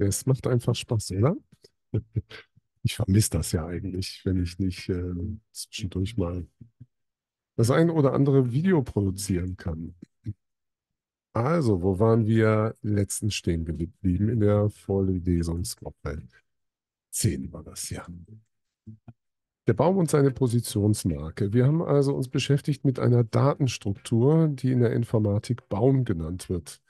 Es macht einfach Spaß, oder? Ich vermisse das ja eigentlich, wenn ich nicht äh, zwischendurch mal das ein oder andere Video produzieren kann. Also, wo waren wir letztens stehen geblieben in der Vorlesungsgruppe? Zehn war das ja. Der Baum und seine Positionsmarke. Wir haben also uns beschäftigt mit einer Datenstruktur, die in der Informatik Baum genannt wird.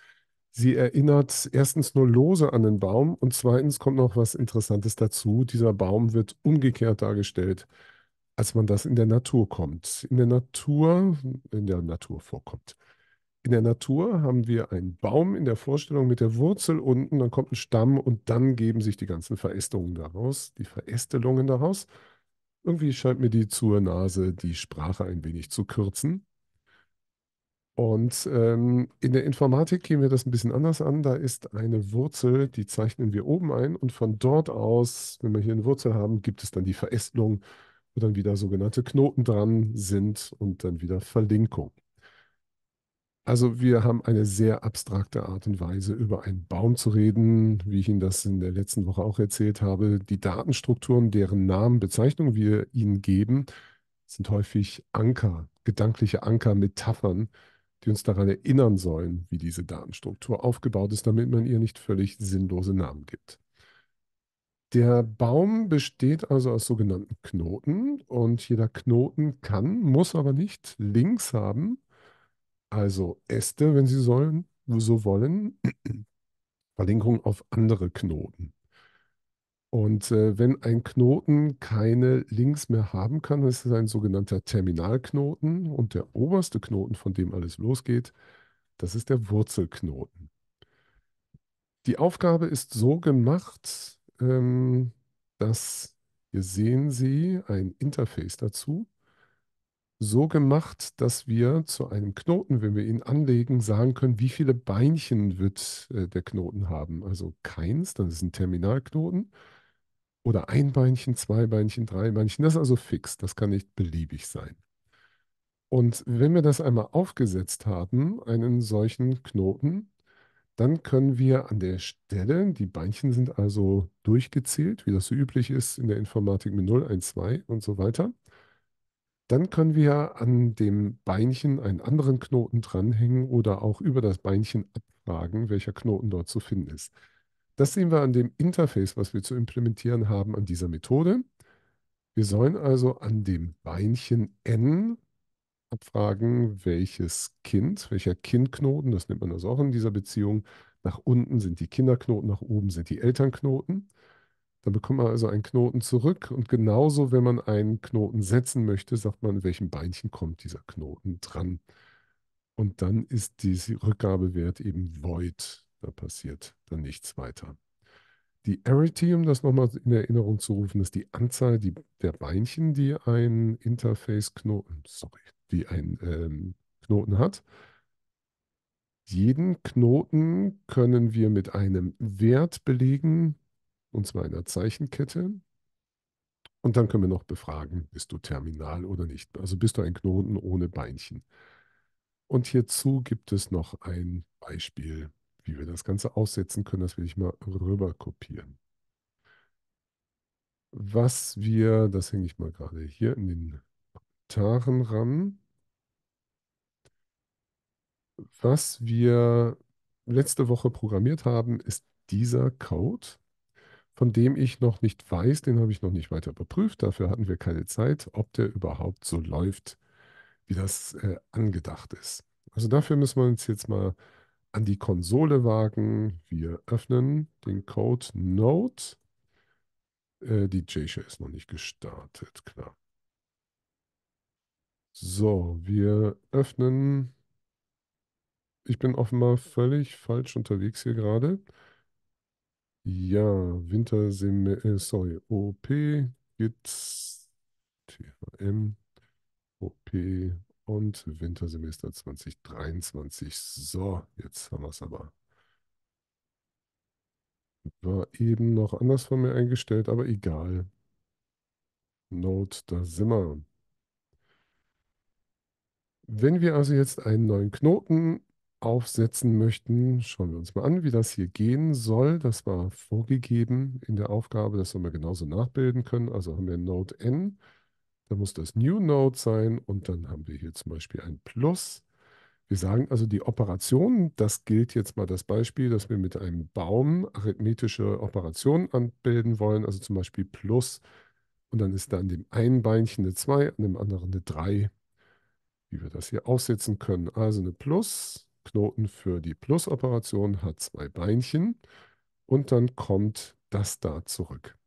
Sie erinnert erstens nur lose an den Baum und zweitens kommt noch was Interessantes dazu. Dieser Baum wird umgekehrt dargestellt, als man das in der Natur kommt. In der Natur, in der Natur vorkommt. In der Natur haben wir einen Baum in der Vorstellung mit der Wurzel unten, dann kommt ein Stamm und dann geben sich die ganzen Verästelungen daraus, die Verästelungen daraus. Irgendwie scheint mir die zur Nase die Sprache ein wenig zu kürzen. Und ähm, in der Informatik gehen wir das ein bisschen anders an. Da ist eine Wurzel, die zeichnen wir oben ein. Und von dort aus, wenn wir hier eine Wurzel haben, gibt es dann die Verästelung, wo dann wieder sogenannte Knoten dran sind und dann wieder Verlinkung. Also wir haben eine sehr abstrakte Art und Weise, über einen Baum zu reden, wie ich Ihnen das in der letzten Woche auch erzählt habe. Die Datenstrukturen, deren Namen, Bezeichnungen wir ihnen geben, sind häufig Anker, gedankliche Anker, Metaphern, die uns daran erinnern sollen, wie diese Datenstruktur aufgebaut ist, damit man ihr nicht völlig sinnlose Namen gibt. Der Baum besteht also aus sogenannten Knoten und jeder Knoten kann, muss aber nicht Links haben, also Äste, wenn Sie sollen, so wollen, Verlinkung auf andere Knoten. Und äh, wenn ein Knoten keine Links mehr haben kann, das ist ein sogenannter Terminalknoten. Und der oberste Knoten, von dem alles losgeht, das ist der Wurzelknoten. Die Aufgabe ist so gemacht, ähm, dass, hier sehen Sie ein Interface dazu, so gemacht, dass wir zu einem Knoten, wenn wir ihn anlegen, sagen können, wie viele Beinchen wird äh, der Knoten haben. Also keins, dann ist ein Terminalknoten oder ein Beinchen, zwei Beinchen, drei Beinchen. Das ist also fix, das kann nicht beliebig sein. Und wenn wir das einmal aufgesetzt haben, einen solchen Knoten, dann können wir an der Stelle, die Beinchen sind also durchgezählt, wie das so üblich ist in der Informatik mit 0, 1, 2 und so weiter. Dann können wir an dem Beinchen einen anderen Knoten dranhängen oder auch über das Beinchen abfragen, welcher Knoten dort zu finden ist. Das sehen wir an dem Interface, was wir zu implementieren haben, an dieser Methode. Wir sollen also an dem Beinchen n abfragen, welches Kind, welcher Kindknoten, das nimmt man also auch in dieser Beziehung, nach unten sind die Kinderknoten, nach oben sind die Elternknoten. Dann bekommt man also einen Knoten zurück und genauso, wenn man einen Knoten setzen möchte, sagt man, in welchem Beinchen kommt dieser Knoten dran. Und dann ist dieser Rückgabewert eben void. Da passiert dann nichts weiter. Die Arity, um das nochmal in Erinnerung zu rufen, ist die Anzahl die, der Beinchen, die ein Interface-Knoten, sorry, die ein ähm, Knoten hat. Jeden Knoten können wir mit einem Wert belegen, und zwar einer Zeichenkette. Und dann können wir noch befragen, bist du terminal oder nicht. Also bist du ein Knoten ohne Beinchen. Und hierzu gibt es noch ein Beispiel wie wir das Ganze aussetzen können. Das will ich mal rüber kopieren. Was wir, das hänge ich mal gerade hier in den Kommentaren ran, was wir letzte Woche programmiert haben, ist dieser Code, von dem ich noch nicht weiß, den habe ich noch nicht weiter überprüft, dafür hatten wir keine Zeit, ob der überhaupt so läuft, wie das äh, angedacht ist. Also dafür müssen wir uns jetzt mal an die Konsole wagen. Wir öffnen den Code Note. Äh, die JSHA ist noch nicht gestartet, klar. So, wir öffnen. Ich bin offenbar völlig falsch unterwegs hier gerade. Ja, Wintersemester, äh, sorry, OP, Git, THM, OP, und Wintersemester 2023. So, jetzt haben wir es aber. War eben noch anders von mir eingestellt, aber egal. Note, da sind wir. Wenn wir also jetzt einen neuen Knoten aufsetzen möchten, schauen wir uns mal an, wie das hier gehen soll. Das war vorgegeben in der Aufgabe, das sollen wir genauso nachbilden können. Also haben wir Node N. Dann muss das New Node sein und dann haben wir hier zum Beispiel ein Plus. Wir sagen also die Operationen, das gilt jetzt mal das Beispiel, dass wir mit einem Baum arithmetische Operationen anbilden wollen, also zum Beispiel Plus und dann ist da an dem einen Beinchen eine 2, an dem anderen eine 3, wie wir das hier aussetzen können. Also eine Plus, Knoten für die Plus-Operation hat zwei Beinchen und dann kommt das da zurück.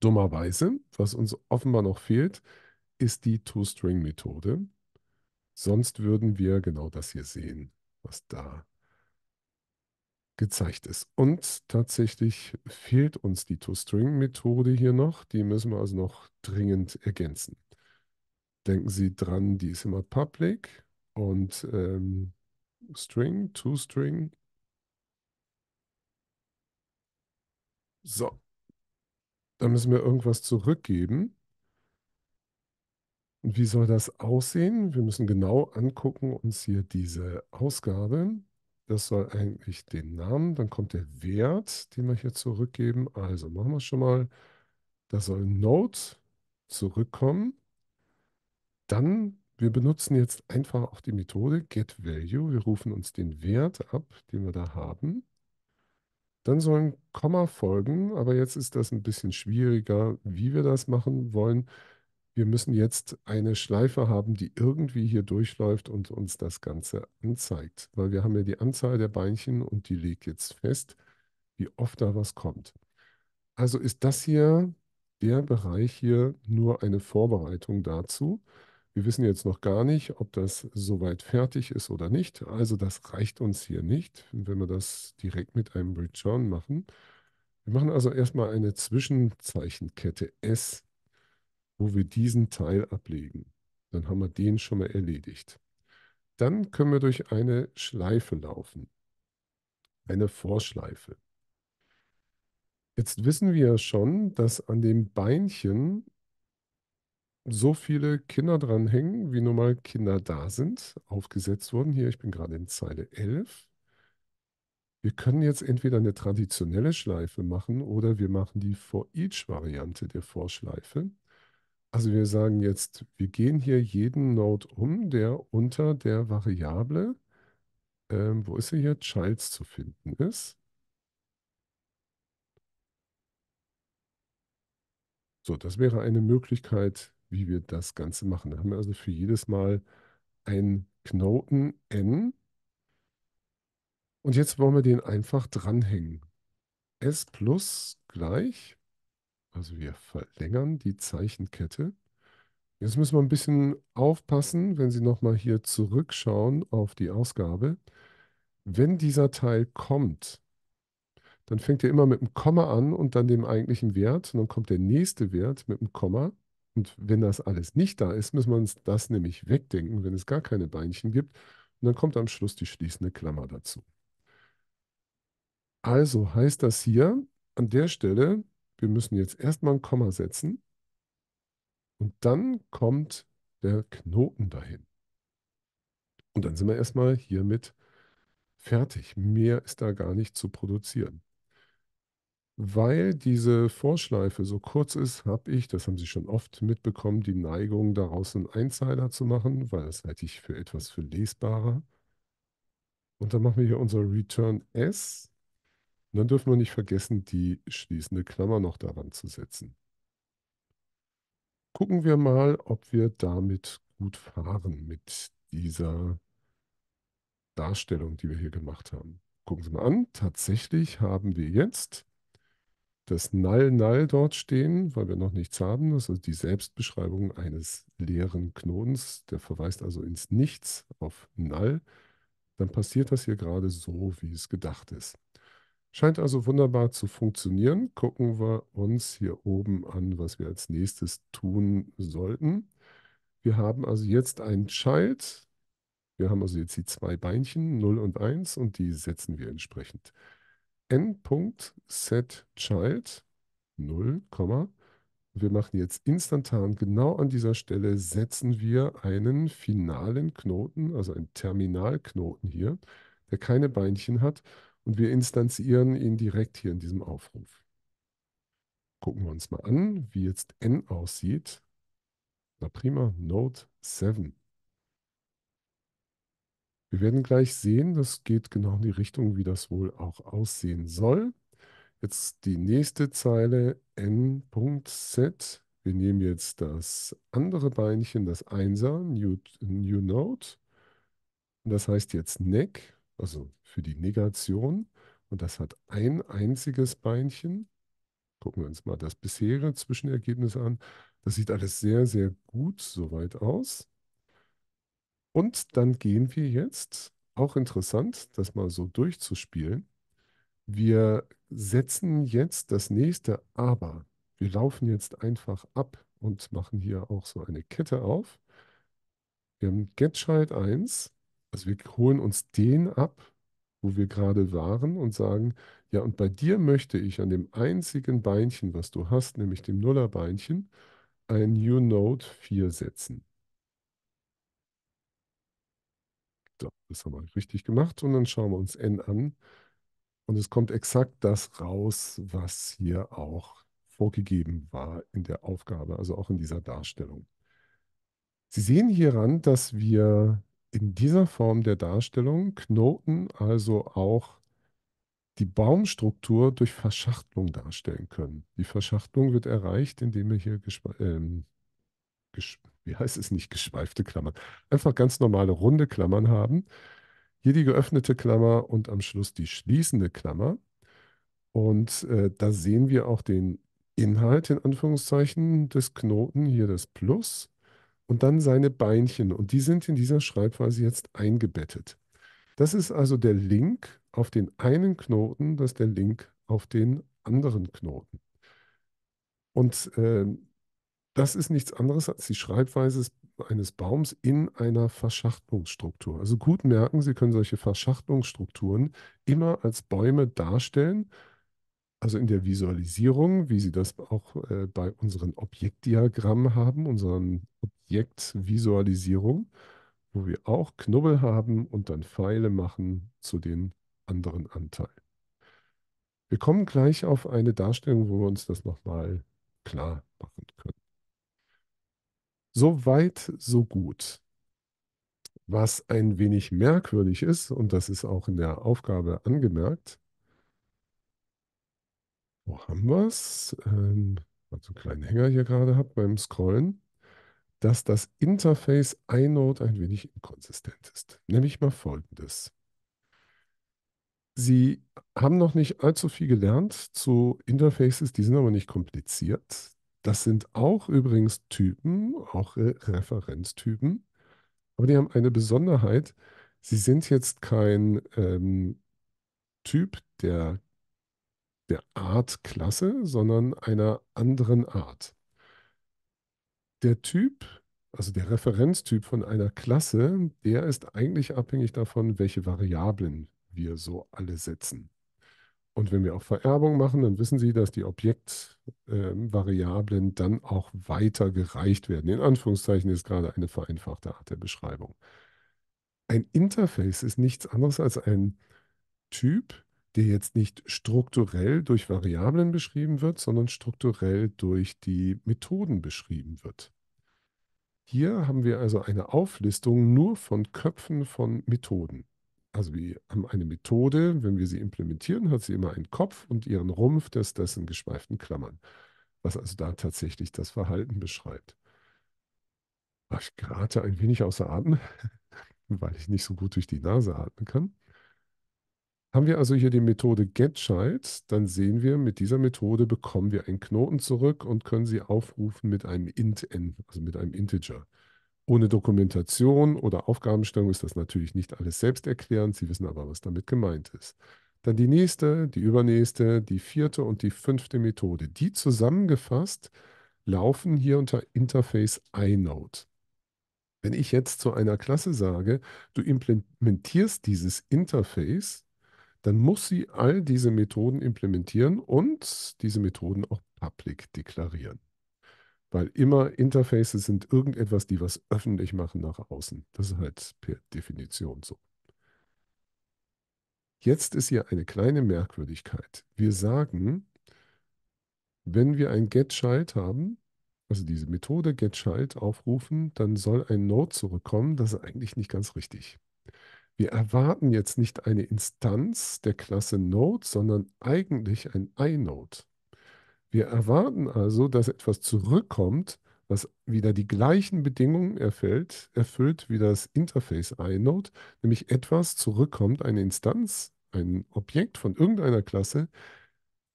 Dummerweise, was uns offenbar noch fehlt, ist die Two-String-Methode. Sonst würden wir genau das hier sehen, was da gezeigt ist. Und tatsächlich fehlt uns die ToString-Methode hier noch. Die müssen wir also noch dringend ergänzen. Denken Sie dran, die ist immer public und ähm, String, ToString. So, da müssen wir irgendwas zurückgeben. Und wie soll das aussehen? Wir müssen genau angucken uns hier diese Ausgabe. Das soll eigentlich den Namen, dann kommt der Wert, den wir hier zurückgeben. Also machen wir schon mal. Da soll Node zurückkommen. Dann, wir benutzen jetzt einfach auch die Methode getValue. Wir rufen uns den Wert ab, den wir da haben. Dann sollen Komma folgen, aber jetzt ist das ein bisschen schwieriger, wie wir das machen wollen. Wir müssen jetzt eine Schleife haben, die irgendwie hier durchläuft und uns das Ganze anzeigt, weil wir haben ja die Anzahl der Beinchen und die legt jetzt fest, wie oft da was kommt. Also ist das hier, der Bereich hier, nur eine Vorbereitung dazu. Wir wissen jetzt noch gar nicht, ob das soweit fertig ist oder nicht. Also das reicht uns hier nicht, wenn wir das direkt mit einem Return machen. Wir machen also erstmal eine Zwischenzeichenkette S, wo wir diesen Teil ablegen. Dann haben wir den schon mal erledigt. Dann können wir durch eine Schleife laufen, eine Vorschleife. Jetzt wissen wir schon, dass an dem Beinchen so viele Kinder dranhängen, wie nun mal Kinder da sind, aufgesetzt wurden. Hier, ich bin gerade in Zeile 11. Wir können jetzt entweder eine traditionelle Schleife machen oder wir machen die For-Each-Variante der Vorschleife. Also wir sagen jetzt, wir gehen hier jeden Node um, der unter der Variable, ähm, wo ist sie hier, Childs zu finden ist. So, das wäre eine Möglichkeit, wie wir das Ganze machen. Da haben wir also für jedes Mal einen Knoten n. Und jetzt wollen wir den einfach dranhängen. S plus gleich, also wir verlängern die Zeichenkette. Jetzt müssen wir ein bisschen aufpassen, wenn Sie nochmal hier zurückschauen auf die Ausgabe. Wenn dieser Teil kommt, dann fängt er immer mit einem Komma an und dann dem eigentlichen Wert. Und dann kommt der nächste Wert mit einem Komma. Und wenn das alles nicht da ist, müssen wir uns das nämlich wegdenken, wenn es gar keine Beinchen gibt. Und dann kommt am Schluss die schließende Klammer dazu. Also heißt das hier an der Stelle, wir müssen jetzt erstmal ein Komma setzen und dann kommt der Knoten dahin. Und dann sind wir erstmal hiermit fertig. Mehr ist da gar nicht zu produzieren. Weil diese Vorschleife so kurz ist, habe ich, das haben Sie schon oft mitbekommen, die Neigung, daraus einen Einzeiler zu machen, weil das halte ich für etwas für lesbarer. Und dann machen wir hier unser Return S. Und dann dürfen wir nicht vergessen, die schließende Klammer noch daran zu setzen. Gucken wir mal, ob wir damit gut fahren mit dieser Darstellung, die wir hier gemacht haben. Gucken Sie mal an, tatsächlich haben wir jetzt das Null-Null dort stehen, weil wir noch nichts haben. Das ist die Selbstbeschreibung eines leeren Knotens. Der verweist also ins Nichts auf Null. Dann passiert das hier gerade so, wie es gedacht ist. Scheint also wunderbar zu funktionieren. Gucken wir uns hier oben an, was wir als nächstes tun sollten. Wir haben also jetzt ein Child. Wir haben also jetzt die zwei Beinchen, 0 und 1, und die setzen wir entsprechend n.setChild 0, wir machen jetzt instantan genau an dieser Stelle setzen wir einen finalen Knoten, also einen Terminalknoten hier, der keine Beinchen hat und wir instanzieren ihn direkt hier in diesem Aufruf. Gucken wir uns mal an, wie jetzt n aussieht. Na prima, Node 7. Wir werden gleich sehen, das geht genau in die Richtung, wie das wohl auch aussehen soll. Jetzt die nächste Zeile n.set. Wir nehmen jetzt das andere Beinchen, das Einser, New, New Node. Und das heißt jetzt Neck, also für die Negation. Und das hat ein einziges Beinchen. Gucken wir uns mal das bisherige Zwischenergebnis an. Das sieht alles sehr, sehr gut soweit aus. Und dann gehen wir jetzt, auch interessant, das mal so durchzuspielen. Wir setzen jetzt das nächste Aber. Wir laufen jetzt einfach ab und machen hier auch so eine Kette auf. Wir haben getChild 1, also wir holen uns den ab, wo wir gerade waren und sagen, ja, und bei dir möchte ich an dem einzigen Beinchen, was du hast, nämlich dem Nullerbeinchen, ein New Node 4 setzen. Das haben wir richtig gemacht und dann schauen wir uns n an. Und es kommt exakt das raus, was hier auch vorgegeben war in der Aufgabe, also auch in dieser Darstellung. Sie sehen hieran, dass wir in dieser Form der Darstellung Knoten, also auch die Baumstruktur durch Verschachtelung darstellen können. Die Verschachtelung wird erreicht, indem wir hier ähm, wie heißt es nicht, geschweifte Klammern, einfach ganz normale runde Klammern haben. Hier die geöffnete Klammer und am Schluss die schließende Klammer. Und äh, da sehen wir auch den Inhalt in Anführungszeichen des Knoten, hier das Plus und dann seine Beinchen. Und die sind in dieser Schreibweise jetzt eingebettet. Das ist also der Link auf den einen Knoten, das ist der Link auf den anderen Knoten. Und äh, das ist nichts anderes als die Schreibweise eines Baums in einer Verschachtungsstruktur. Also gut merken, Sie können solche Verschachtungsstrukturen immer als Bäume darstellen. Also in der Visualisierung, wie Sie das auch äh, bei unseren Objektdiagrammen haben, unseren Objektvisualisierung, wo wir auch Knubbel haben und dann Pfeile machen zu den anderen Anteilen. Wir kommen gleich auf eine Darstellung, wo wir uns das nochmal klar machen können. So weit, so gut. Was ein wenig merkwürdig ist, und das ist auch in der Aufgabe angemerkt, wo haben wir es? Ähm, also einen kleinen Hänger hier gerade habe beim Scrollen, dass das Interface iNode ein wenig inkonsistent ist. Nämlich mal folgendes. Sie haben noch nicht allzu viel gelernt zu Interfaces, die sind aber nicht kompliziert. Das sind auch übrigens Typen, auch Re Referenztypen, aber die haben eine Besonderheit. Sie sind jetzt kein ähm, Typ der, der Klasse, sondern einer anderen Art. Der Typ, also der Referenztyp von einer Klasse, der ist eigentlich abhängig davon, welche Variablen wir so alle setzen. Und wenn wir auch Vererbung machen, dann wissen Sie, dass die Objektvariablen äh, dann auch weiter gereicht werden. In Anführungszeichen ist gerade eine vereinfachte Art der Beschreibung. Ein Interface ist nichts anderes als ein Typ, der jetzt nicht strukturell durch Variablen beschrieben wird, sondern strukturell durch die Methoden beschrieben wird. Hier haben wir also eine Auflistung nur von Köpfen von Methoden also wir haben ähm, eine Methode, wenn wir sie implementieren, hat sie immer einen Kopf und ihren Rumpf, das dessen geschweiften Klammern, was also da tatsächlich das Verhalten beschreibt. Ach, ich gerate ein wenig außer Atem, weil ich nicht so gut durch die Nase atmen kann. Haben wir also hier die Methode getChild, dann sehen wir, mit dieser Methode bekommen wir einen Knoten zurück und können sie aufrufen mit einem int n, also mit einem Integer. Ohne Dokumentation oder Aufgabenstellung ist das natürlich nicht alles selbsterklärend, Sie wissen aber, was damit gemeint ist. Dann die nächste, die übernächste, die vierte und die fünfte Methode. Die zusammengefasst laufen hier unter Interface iNode. Wenn ich jetzt zu einer Klasse sage, du implementierst dieses Interface, dann muss sie all diese Methoden implementieren und diese Methoden auch public deklarieren. Weil immer Interfaces sind irgendetwas, die was öffentlich machen nach außen. Das ist halt per Definition so. Jetzt ist hier eine kleine Merkwürdigkeit. Wir sagen, wenn wir ein getSchalt haben, also diese Methode getSchalt aufrufen, dann soll ein Node zurückkommen. Das ist eigentlich nicht ganz richtig. Wir erwarten jetzt nicht eine Instanz der Klasse Node, sondern eigentlich ein iNode. Wir erwarten also, dass etwas zurückkommt, was wieder die gleichen Bedingungen erfüllt, erfüllt wie das Interface inode, nämlich etwas zurückkommt, eine Instanz, ein Objekt von irgendeiner Klasse,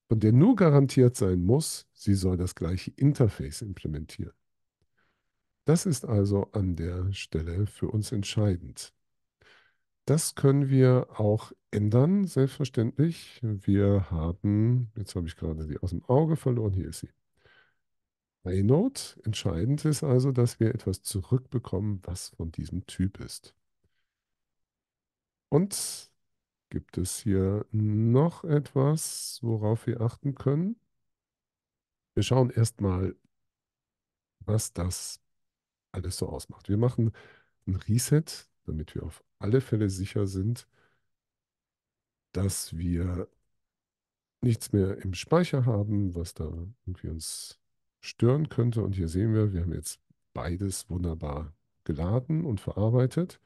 von der nur garantiert sein muss, sie soll das gleiche Interface implementieren. Das ist also an der Stelle für uns entscheidend. Das können wir auch ändern, selbstverständlich. Wir haben, jetzt habe ich gerade sie aus dem Auge verloren, hier ist sie. Note. Entscheidend ist also, dass wir etwas zurückbekommen, was von diesem Typ ist. Und gibt es hier noch etwas, worauf wir achten können? Wir schauen erstmal, was das alles so ausmacht. Wir machen ein Reset damit wir auf alle Fälle sicher sind, dass wir nichts mehr im Speicher haben, was da irgendwie uns stören könnte. Und hier sehen wir, wir haben jetzt beides wunderbar geladen und verarbeitet.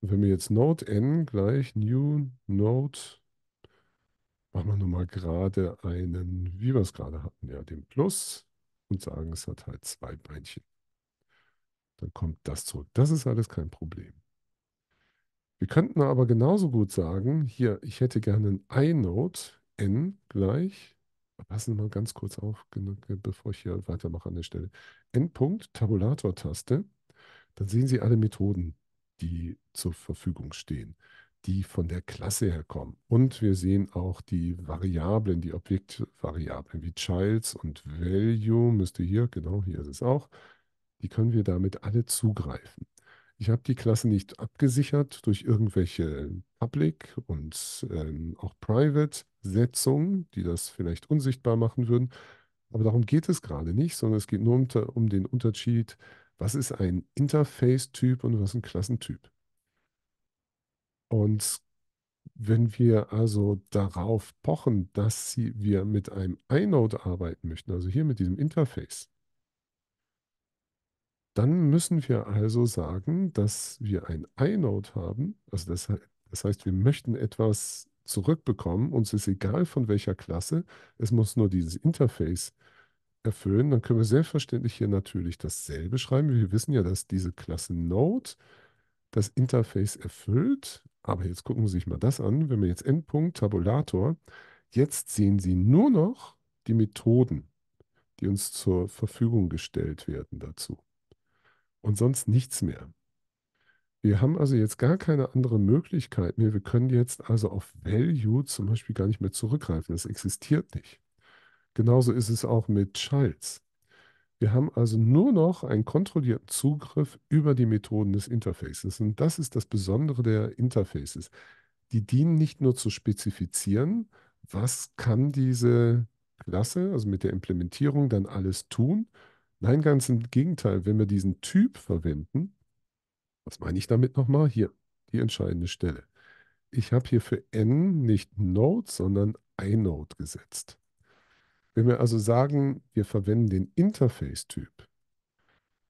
Und wenn wir jetzt Node n gleich new Node, machen wir nochmal gerade einen, wie wir es gerade hatten, ja, den Plus und sagen, es hat halt zwei Beinchen. Dann kommt das zurück. Das ist alles kein Problem. Wir könnten aber genauso gut sagen, hier, ich hätte gerne ein inode, n gleich, passen wir mal ganz kurz auf, bevor ich hier weitermache an der Stelle, n-Punkt, Tabulator-Taste, dann sehen Sie alle Methoden, die zur Verfügung stehen, die von der Klasse her kommen. Und wir sehen auch die Variablen, die Objektvariablen wie Childs und Value, müsste hier, genau hier ist es auch, die können wir damit alle zugreifen. Ich habe die Klasse nicht abgesichert durch irgendwelche Public und ähm, auch Private-Setzungen, die das vielleicht unsichtbar machen würden. Aber darum geht es gerade nicht, sondern es geht nur um, um den Unterschied, was ist ein Interface-Typ und was ein Klassentyp. Und wenn wir also darauf pochen, dass sie, wir mit einem inode arbeiten möchten, also hier mit diesem Interface, dann müssen wir also sagen, dass wir ein Inode haben. Also das, das heißt, wir möchten etwas zurückbekommen. Uns ist egal von welcher Klasse. Es muss nur dieses Interface erfüllen. Dann können wir selbstverständlich hier natürlich dasselbe schreiben. Wir wissen ja, dass diese Klasse Node das Interface erfüllt. Aber jetzt gucken Sie sich mal das an. Wenn wir jetzt Endpunkt, Tabulator, jetzt sehen Sie nur noch die Methoden, die uns zur Verfügung gestellt werden dazu und sonst nichts mehr. Wir haben also jetzt gar keine andere Möglichkeit mehr. Wir können jetzt also auf Value zum Beispiel gar nicht mehr zurückgreifen. Das existiert nicht. Genauso ist es auch mit Childs. Wir haben also nur noch einen kontrollierten Zugriff über die Methoden des Interfaces. Und das ist das Besondere der Interfaces. Die dienen nicht nur zu spezifizieren, was kann diese Klasse, also mit der Implementierung, dann alles tun, Nein, ganz im Gegenteil. Wenn wir diesen Typ verwenden, was meine ich damit nochmal? Hier, die entscheidende Stelle. Ich habe hier für n nicht Node, sondern inode gesetzt. Wenn wir also sagen, wir verwenden den Interface-Typ,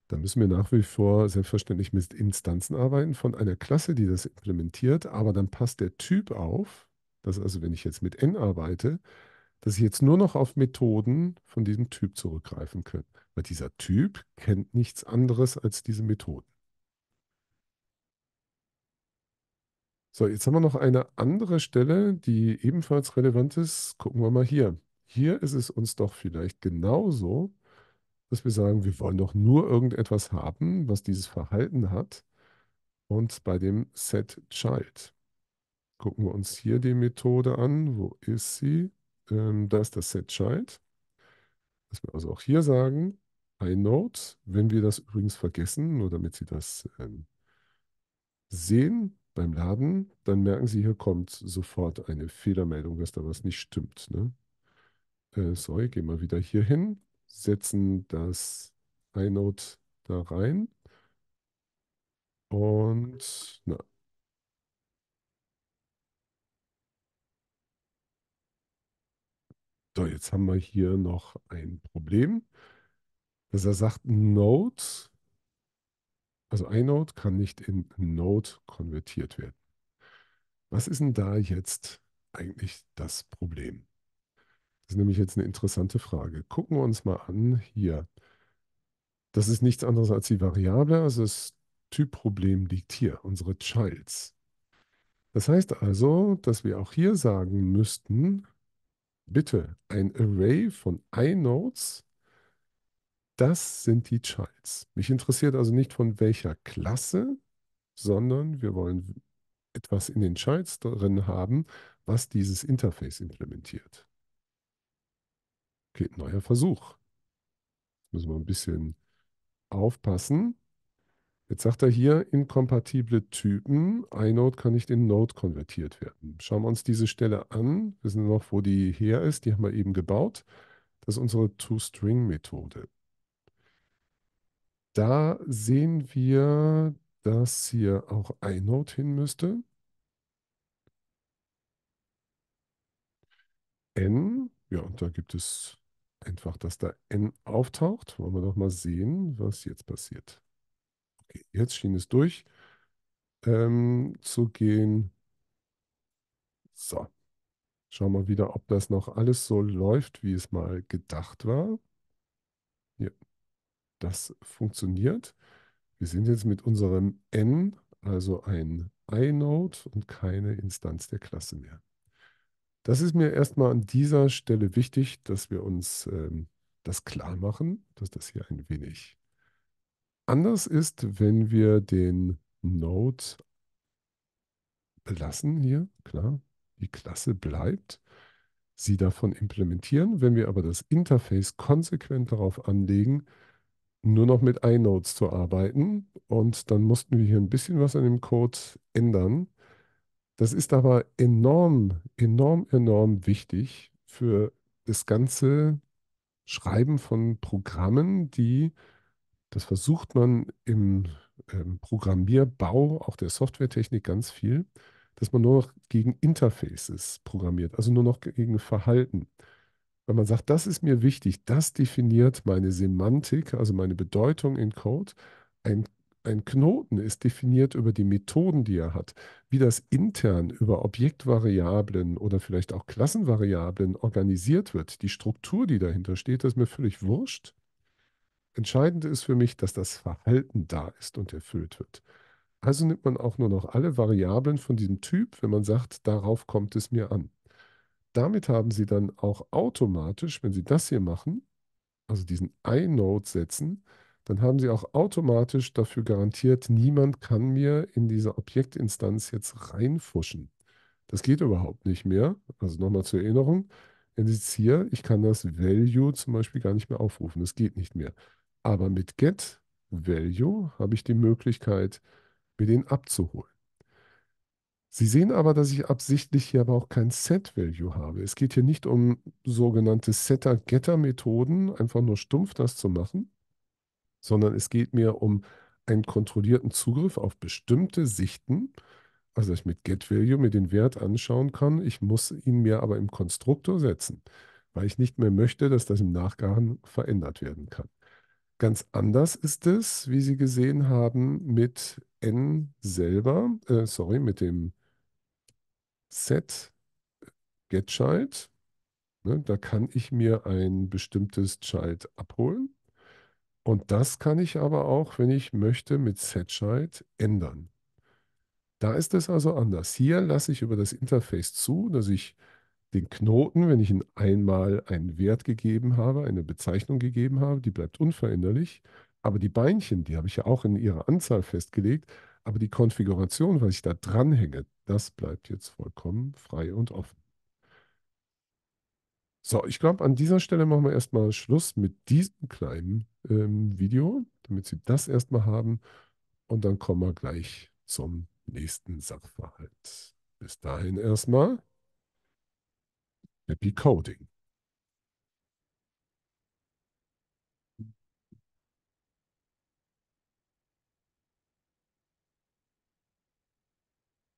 dann müssen wir nach wie vor selbstverständlich mit Instanzen arbeiten von einer Klasse, die das implementiert, aber dann passt der Typ auf, dass also wenn ich jetzt mit n arbeite, dass ich jetzt nur noch auf Methoden von diesem Typ zurückgreifen kann. Weil dieser Typ kennt nichts anderes als diese Methoden. So, jetzt haben wir noch eine andere Stelle, die ebenfalls relevant ist. Gucken wir mal hier. Hier ist es uns doch vielleicht genauso, dass wir sagen, wir wollen doch nur irgendetwas haben, was dieses Verhalten hat. Und bei dem Set Child gucken wir uns hier die Methode an. Wo ist sie? Ähm, da ist das Set Child. Dass wir also auch hier sagen, Inode. Wenn wir das übrigens vergessen, nur damit Sie das ähm, sehen beim Laden, dann merken Sie, hier kommt sofort eine Fehlermeldung, dass da was nicht stimmt. Ne? Äh, sorry, gehen wir wieder hier hin, setzen das Inode da rein und na, So, jetzt haben wir hier noch ein Problem dass er sagt, Node, also iNode kann nicht in Node konvertiert werden. Was ist denn da jetzt eigentlich das Problem? Das ist nämlich jetzt eine interessante Frage. Gucken wir uns mal an hier. Das ist nichts anderes als die Variable, also das Typproblem liegt hier, unsere Childs. Das heißt also, dass wir auch hier sagen müssten, bitte ein Array von iNodes das sind die Childs. Mich interessiert also nicht von welcher Klasse, sondern wir wollen etwas in den Childs drin haben, was dieses Interface implementiert. Okay, neuer Versuch. Jetzt müssen wir ein bisschen aufpassen. Jetzt sagt er hier, inkompatible Typen, inode kann nicht in Node konvertiert werden. Schauen wir uns diese Stelle an, wissen wir noch, wo die her ist, die haben wir eben gebaut. Das ist unsere toString-Methode. Da sehen wir, dass hier auch iNode hin müsste. N, ja, und da gibt es einfach, dass da N auftaucht. Wollen wir doch mal sehen, was jetzt passiert. Okay, jetzt schien es durch ähm, zu gehen. So, schauen wir wieder, ob das noch alles so läuft, wie es mal gedacht war. Hier, das funktioniert. Wir sind jetzt mit unserem N, also ein inode und keine Instanz der Klasse mehr. Das ist mir erstmal an dieser Stelle wichtig, dass wir uns ähm, das klar machen, dass das hier ein wenig anders ist, wenn wir den Node belassen hier, klar, die Klasse bleibt, sie davon implementieren. Wenn wir aber das Interface konsequent darauf anlegen, nur noch mit iNotes zu arbeiten. Und dann mussten wir hier ein bisschen was an dem Code ändern. Das ist aber enorm, enorm, enorm wichtig für das ganze Schreiben von Programmen, die, das versucht man im, im ähm, Programmierbau, auch der Softwaretechnik ganz viel, dass man nur noch gegen Interfaces programmiert, also nur noch gegen Verhalten. Wenn man sagt, das ist mir wichtig, das definiert meine Semantik, also meine Bedeutung in Code. Ein, ein Knoten ist definiert über die Methoden, die er hat, wie das intern über Objektvariablen oder vielleicht auch Klassenvariablen organisiert wird. Die Struktur, die dahinter steht, das ist mir völlig wurscht. Entscheidend ist für mich, dass das Verhalten da ist und erfüllt wird. Also nimmt man auch nur noch alle Variablen von diesem Typ, wenn man sagt, darauf kommt es mir an damit haben Sie dann auch automatisch, wenn Sie das hier machen, also diesen iNode setzen, dann haben Sie auch automatisch dafür garantiert, niemand kann mir in diese Objektinstanz jetzt reinfuschen. Das geht überhaupt nicht mehr. Also nochmal zur Erinnerung, wenn Sie jetzt hier, ich kann das Value zum Beispiel gar nicht mehr aufrufen. Das geht nicht mehr. Aber mit Get Value habe ich die Möglichkeit, mir den abzuholen. Sie sehen aber, dass ich absichtlich hier aber auch kein Set-Value habe. Es geht hier nicht um sogenannte Setter-Getter-Methoden, einfach nur stumpf das zu machen, sondern es geht mir um einen kontrollierten Zugriff auf bestimmte Sichten, also dass ich mit Get-Value mir den Wert anschauen kann. Ich muss ihn mir aber im Konstruktor setzen, weil ich nicht mehr möchte, dass das im Nachgang verändert werden kann. Ganz anders ist es, wie Sie gesehen haben, mit n selber, äh, sorry, mit dem Z Get Child. Ne, da kann ich mir ein bestimmtes Child abholen. Und das kann ich aber auch, wenn ich möchte, mit Setchild ändern. Da ist es also anders. Hier lasse ich über das Interface zu, dass ich den Knoten, wenn ich ihn einmal einen Wert gegeben habe, eine Bezeichnung gegeben habe, die bleibt unveränderlich. Aber die Beinchen, die habe ich ja auch in ihrer Anzahl festgelegt, aber die Konfiguration, was ich da dranhänge, das bleibt jetzt vollkommen frei und offen. So, ich glaube, an dieser Stelle machen wir erstmal Schluss mit diesem kleinen ähm, Video, damit Sie das erstmal haben. Und dann kommen wir gleich zum nächsten Sachverhalt. Bis dahin erstmal Happy Coding.